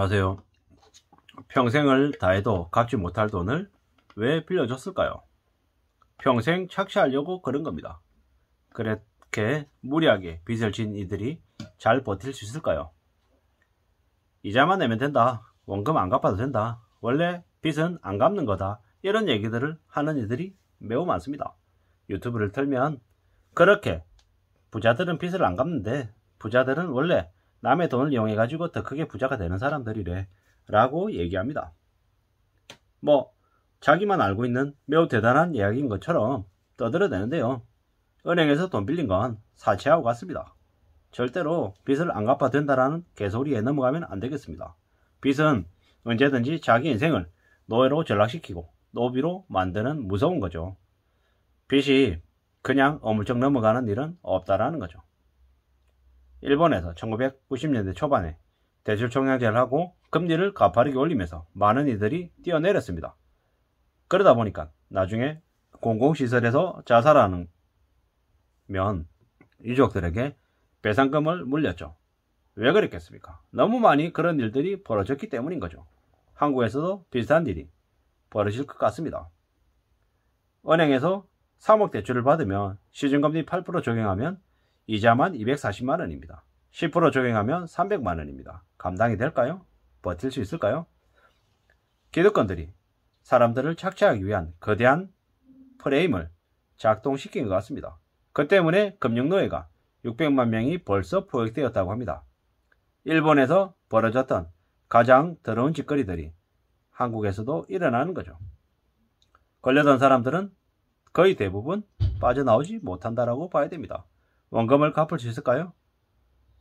안녕하세요. 평생을 다해도 갚지 못할 돈을 왜 빌려줬을까요? 평생 착취하려고 그런 겁니다. 그렇게 무리하게 빚을 진 이들이 잘 버틸 수 있을까요? 이자만 내면 된다. 원금 안 갚아도 된다. 원래 빚은 안 갚는 거다. 이런 얘기들을 하는 이들이 매우 많습니다. 유튜브를 틀면 그렇게 부자들은 빚을 안 갚는데 부자들은 원래 남의 돈을 이용해 가지고 더 크게 부자가 되는 사람들이래 라고 얘기합니다. 뭐 자기만 알고 있는 매우 대단한 이야기인 것처럼 떠들어대는데요. 은행에서 돈 빌린 건 사채하고 같습니다. 절대로 빚을 안 갚아 된다라는 개소리에 넘어가면 안 되겠습니다. 빚은 언제든지 자기 인생을 노예로 전락시키고 노비로 만드는 무서운 거죠. 빚이 그냥 어물쩍 넘어가는 일은 없다라는 거죠. 일본에서 1990년대 초반에 대출 총량제를 하고 금리를 가파르게 올리면서 많은 이들이 뛰어내렸습니다. 그러다 보니까 나중에 공공시설에서 자살하는 면 유족들에게 배상금을 물렸죠. 왜 그랬겠습니까? 너무 많이 그런 일들이 벌어졌기 때문인 거죠. 한국에서도 비슷한 일이 벌어질 것 같습니다. 은행에서 3억 대출을 받으면 시중금리 8% 적용하면 이자만 240만원입니다. 10% 적용하면 300만원입니다. 감당이 될까요? 버틸 수 있을까요? 기득권들이 사람들을 착취하기 위한 거대한 프레임을 작동시킨 것 같습니다. 그 때문에 금융노예가 600만 명이 벌써 포획되었다고 합니다. 일본에서 벌어졌던 가장 더러운 짓거리들이 한국에서도 일어나는 거죠. 걸려던 사람들은 거의 대부분 빠져나오지 못한다라고 봐야 됩니다. 원금을 갚을 수 있을까요?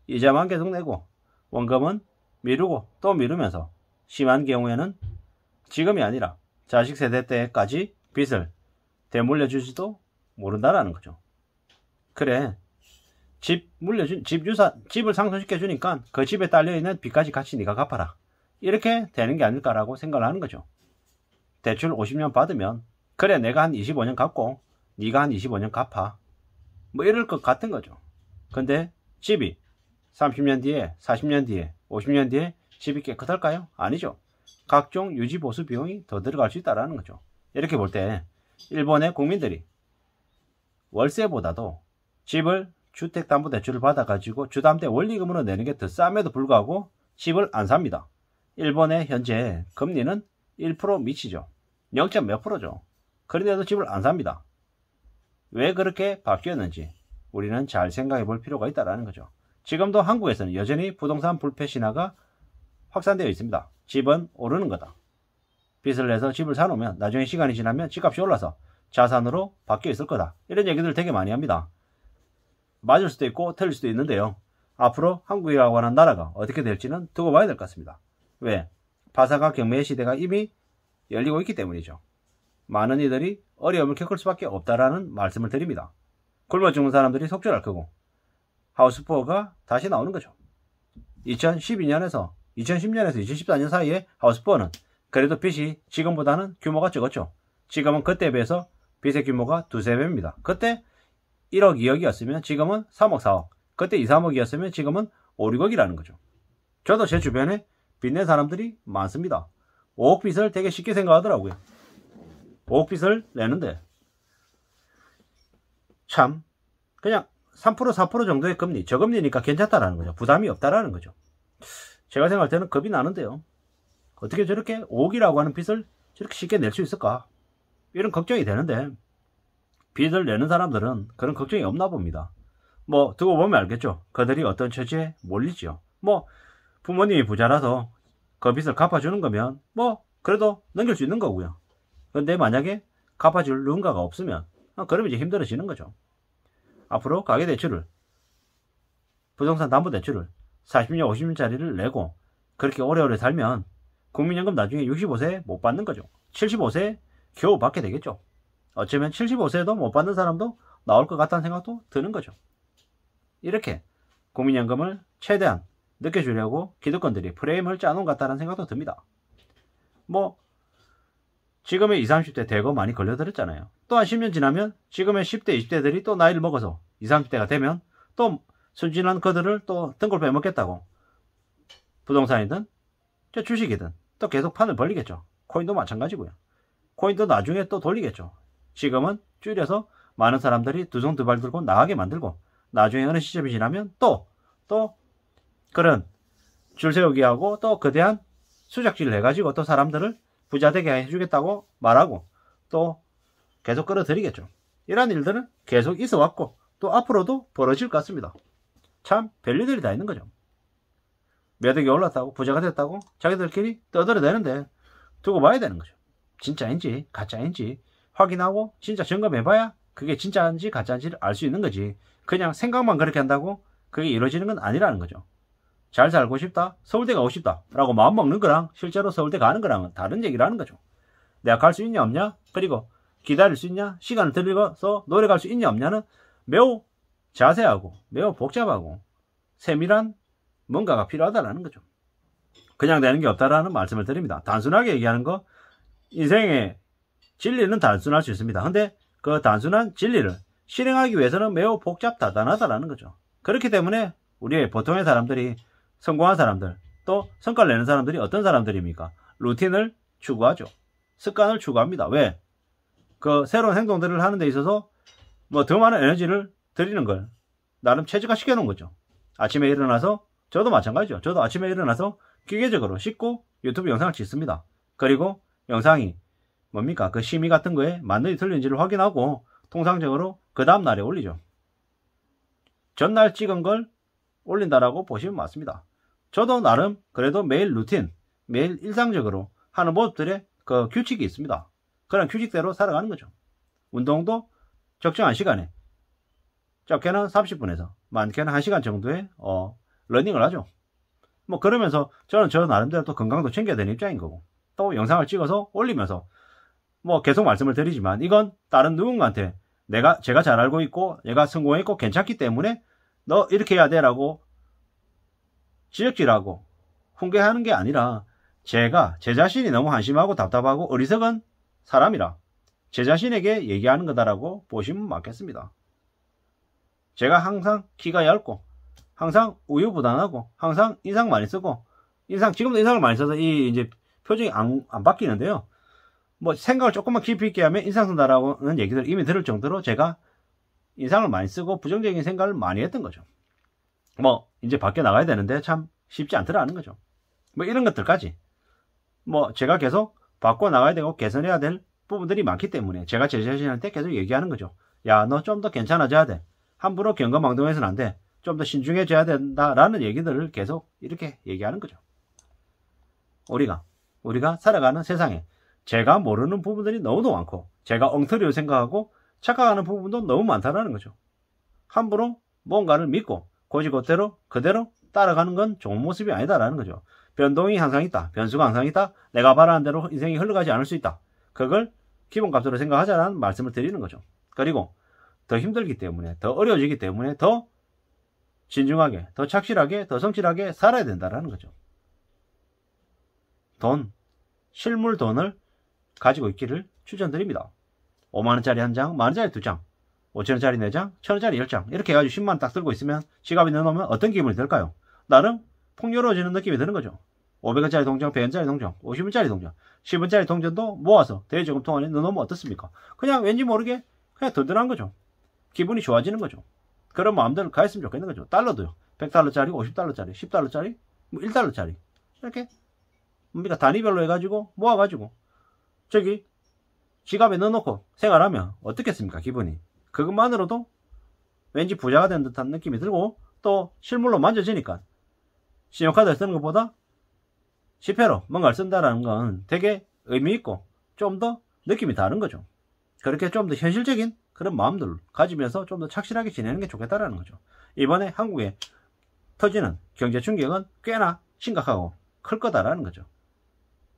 이자만 계속 내고 원금은 미루고 또 미루면서 심한 경우에는 지금이 아니라 자식 세대 때까지 빚을 되물려주지도 모른다라는 거죠. 그래 집 물려준 집 유사 집을 상속시켜 주니까 그 집에 딸려 있는 빚까지 같이 네가 갚아라 이렇게 되는 게 아닐까라고 생각을 하는 거죠. 대출 50년 받으면 그래 내가 한 25년 갚고 네가 한 25년 갚아 뭐 이럴 것 같은 거죠. 근데 집이 30년 뒤에, 40년 뒤에, 50년 뒤에 집이 깨끗할까요? 아니죠. 각종 유지 보수 비용이 더 들어갈 수 있다라는 거죠. 이렇게 볼 때 일본의 국민들이 월세보다도 집을 주택담보대출을 받아가지고 주담대 원리금으로 내는 게더 쌈에도 불구하고 집을 안 삽니다. 일본의 현재 금리는 1% 미치죠. 0. 몇 프로죠. 그런데도 집을 안 삽니다. 왜 그렇게 바뀌었는지 우리는 잘 생각해 볼 필요가 있다는 거죠. 지금도 한국에서는 여전히 부동산 불패 신화가 확산되어 있습니다. 집은 오르는 거다. 빚을 내서 집을 사놓으면 나중에 시간이 지나면 집값이 올라서 자산으로 바뀌어 있을 거다. 이런 얘기들 되게 많이 합니다. 맞을 수도 있고 틀릴 수도 있는데요. 앞으로 한국이라고 하는 나라가 어떻게 될지는 두고 봐야 될 것 같습니다. 왜? 바사가 경매 시대가 이미 열리고 있기 때문이죠. 많은 이들이 어려움을 겪을 수밖에 없다라는 말씀을 드립니다. 굶어 죽는 사람들이 속절할 거고 하우스포가 다시 나오는 거죠. 2012년에서 2010년에서 2014년 사이에 하우스포는 그래도 빚이 지금보다는 규모가 적었죠. 지금은 그때에 비해서 빚의 규모가 두세 배입니다. 그때 1억 2억이었으면 지금은 3억 4억 그때 2, 3억이었으면 지금은 5, 6억이라는 거죠. 저도 제 주변에 빚낸 사람들이 많습니다. 5억 빚을 되게 쉽게 생각하더라고요. 5억빚을 내는데 참 그냥 3% 4% 정도의 금리 저금리니까 괜찮다라는 거죠 부담이 없다라는 거죠 제가 생각할 때는 겁이 나는데요 어떻게 저렇게 5억이라고 하는 빚을 저렇게 쉽게 낼 수 있을까 이런 걱정이 되는데 빚을 내는 사람들은 그런 걱정이 없나 봅니다 뭐 두고 보면 알겠죠 그들이 어떤 처지에 몰리죠뭐 부모님이 부자라서 그 빚을 갚아주는 거면 뭐 그래도 넘길 수 있는 거고요 근데 만약에 갚아줄 누군가가 없으면 어, 그러면 이제 힘들어지는 거죠. 앞으로 가계대출을 부동산 담보대출을 40년, 50년짜리를 내고 그렇게 오래오래 살면 국민연금 나중에 65세 못 받는 거죠. 75세 겨우 받게 되겠죠. 어쩌면 75세도 못 받는 사람도 나올 것 같다는 생각도 드는 거죠. 이렇게 국민연금을 최대한 느껴주려고 기득권들이 프레임을 짜놓은 것 같다는 생각도 듭니다. 뭐 지금의 20, 30대 대거 많이 걸려들었잖아요. 또 한 10년 지나면 지금의 10대, 20대들이 또 나이를 먹어서 20, 30대가 되면 또 순진한 그들을 또 등골 빼먹겠다고 부동산이든 주식이든 또 계속 판을 벌리겠죠. 코인도 마찬가지고요. 코인도 나중에 또 돌리겠죠. 지금은 줄여서 많은 사람들이 두 손 두 발 들고 나가게 만들고 나중에 어느 시점이 지나면 또또 또 그런 줄 세우기하고 또 거대한 수작질을 해가지고 또 사람들을 부자 되게 해주겠다고 말하고 또 계속 끌어들이겠죠. 이런 일들은 계속 있어 왔고 또 앞으로도 벌어질 것 같습니다. 참 별일들이 다 있는 거죠. 매덕이 올랐다고 부자가 됐다고 자기들끼리 떠들어대는데 두고 봐야 되는 거죠. 진짜인지 가짜인지 확인하고 진짜 점검해봐야 그게 진짜인지 가짜인지를 알 수 있는 거지. 그냥 생각만 그렇게 한다고 그게 이루어지는 건 아니라는 거죠. 잘 살고 싶다? 서울대 가고 싶다? 라고 마음먹는 거랑 실제로 서울대 가는 거랑은 다른 얘기라는 거죠. 내가 갈 수 있냐 없냐? 그리고 기다릴 수 있냐? 시간을 들여서 노력할 수 있냐 없냐는 매우 자세하고 매우 복잡하고 세밀한 뭔가가 필요하다라는 거죠. 그냥 되는 게 없다라는 말씀을 드립니다. 단순하게 얘기하는 거 인생의 진리는 단순할 수 있습니다. 근데 그 단순한 진리를 실행하기 위해서는 매우 복잡 다단하다라는 거죠. 그렇기 때문에 우리의 보통의 사람들이 성공한 사람들, 또 성과를 내는 사람들이 어떤 사람들입니까? 루틴을 추구하죠. 습관을 추구합니다. 왜? 그 새로운 행동들을 하는 데 있어서 뭐 더 많은 에너지를 들이는걸 나름 체제가 시켜놓은 거죠. 아침에 일어나서 저도 마찬가지죠. 저도 아침에 일어나서 기계적으로 씻고 유튜브 영상을 찍습니다. 그리고 영상이 뭡니까? 그 심의 같은 거에 맞는지 틀린지를 확인하고 통상적으로 그 다음날에 올리죠. 전날 찍은 걸 올린다라고 보시면 맞습니다. 저도 나름 그래도 매일 루틴, 매일 일상적으로 하는 모습들의 그 규칙이 있습니다. 그런 규칙대로 살아가는 거죠. 운동도 적정한 시간에 짧게는 30분에서 많게는 1시간 정도의 어, 러닝을 하죠. 뭐 그러면서 저는 저 나름대로 또 건강도 챙겨야 되는 입장인 거고 또 영상을 찍어서 올리면서 뭐 계속 말씀을 드리지만 이건 다른 누군가한테 내가 제가 잘 알고 있고 얘가 성공했고 괜찮기 때문에 너 이렇게 해야 돼라고 지적질하고 훈계하는 게 아니라 제가 제 자신이 너무 한심하고 답답하고 어리석은 사람이라 제 자신에게 얘기하는 거다라고 보시면 맞겠습니다. 제가 항상 키가 얇고 항상 우유부단하고 항상 인상 많이 쓰고 인상 지금도 인상을 많이 써서 이 이제 표정이 안, 안 바뀌는데요. 뭐 생각을 조금만 깊이 있게 하면 인상 쓴다라고는 얘기들 이미 들을 정도로 제가 인상을 많이 쓰고 부정적인 생각을 많이 했던 거죠. 뭐 이제 밖에 나가야 되는데 참 쉽지 않더라는 거죠. 뭐 이런 것들까지 뭐 제가 계속 바꿔 나가야 되고 개선해야 될 부분들이 많기 때문에 제가 제 자신한테 계속 얘기하는 거죠. 야 너 좀 더 괜찮아져야 돼. 함부로 경거망동해서는 안 돼. 좀 더 신중해져야 된다라는 얘기들을 계속 이렇게 얘기하는 거죠. 우리가 우리가 살아가는 세상에 제가 모르는 부분들이 너무도 많고 제가 엉터리로 생각하고 착각하는 부분도 너무 많다라는 거죠. 함부로 뭔가를 믿고 고지고대로 그대로 따라가는 건 좋은 모습이 아니다라는 거죠. 변동이 항상 있다. 변수가 항상 있다. 내가 바라는 대로 인생이 흘러가지 않을 수 있다. 그걸 기본값으로 생각하자는 말씀을 드리는 거죠. 그리고 더 힘들기 때문에 더 어려워지기 때문에 더 진중하게 더 착실하게 더 성실하게 살아야 된다라는 거죠. 돈, 실물 돈을 가지고 있기를 추천드립니다. 5만원짜리 한 장, 만원짜리 두 장, 5천원짜리 네 장, 천원짜리 열 장 이렇게 해가지고 10만원 딱 들고 있으면 지갑에 넣어놓으면 어떤 기분이 들까요? 나름 풍요로워지는 느낌이 드는 거죠. 500원짜리 동전, 100원짜리 동전, 50원짜리 동전, 10원짜리 동전도 모아서 대저금 통 안에 넣어놓으면 어떻습니까? 그냥 왠지 모르게 그냥 든든한 거죠. 기분이 좋아지는 거죠. 그런 마음대로 가했으면 좋겠는 거죠. 달러도요. 100달러짜리, 50달러짜리, 10달러짜리, 뭐 1달러짜리 이렇게 뭡니까? 단위별로 해가지고 모아가지고 저기 지갑에 넣어놓고 생활하면 어떻겠습니까 기분이 그것만으로도 왠지 부자가 된 듯한 느낌이 들고 또 실물로 만져지니까 신용카드를 쓰는 것보다 1 0로 뭔가를 쓴다라는 건 되게 의미있고 좀 더 느낌이 다른 거죠 그렇게 좀 더 현실적인 그런 마음들 가지면서 좀 더 착실하게 지내는 게 좋겠다라는 거죠 이번에 한국에 터지는 경제 충격은 꽤나 심각하고 클 거다라는 거죠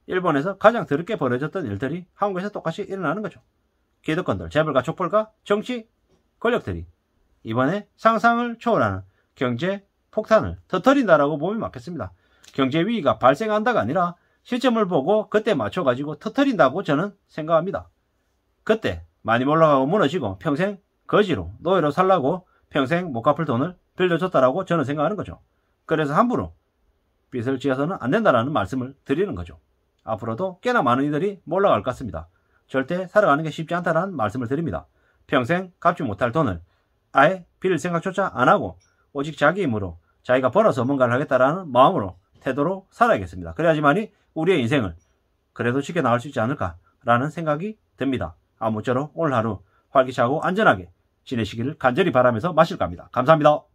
일본에서 가장 드럽게 벌어졌던 일들이 한국에서 똑같이 일어나는 거죠. 기득권들, 재벌과 족벌과 정치 권력들이 이번에 상상을 초월하는 경제 폭탄을 터뜨린다라고 보이 맞겠습니다. 경제 위기가 발생한다가 아니라 시점을 보고 그때 맞춰가지고 터뜨린다고 저는 생각합니다. 그때 많이 올라가고 무너지고 평생 거지로 노예로 살라고 평생 못 갚을 돈을 빌려줬다라고 저는 생각하는 거죠. 그래서 함부로 빚을 지어서는 안 된다라는 말씀을 드리는 거죠. 앞으로도 꽤나 많은 이들이 몰라갈 것 같습니다. 절대 살아가는 게 쉽지 않다는 말씀을 드립니다. 평생 갚지 못할 돈을 아예 빌릴 생각조차 안 하고 오직 자기 힘으로 자기가 벌어서 뭔가를 하겠다라는 마음으로 태도로 살아야겠습니다. 그래야지만이 우리의 인생을 그래도 쉽게 나올수 있지 않을까라는 생각이 듭니다. 아무쪼록 오늘 하루 활기차고 안전하게 지내시기를 간절히 바라면서 마실겁니다 감사합니다.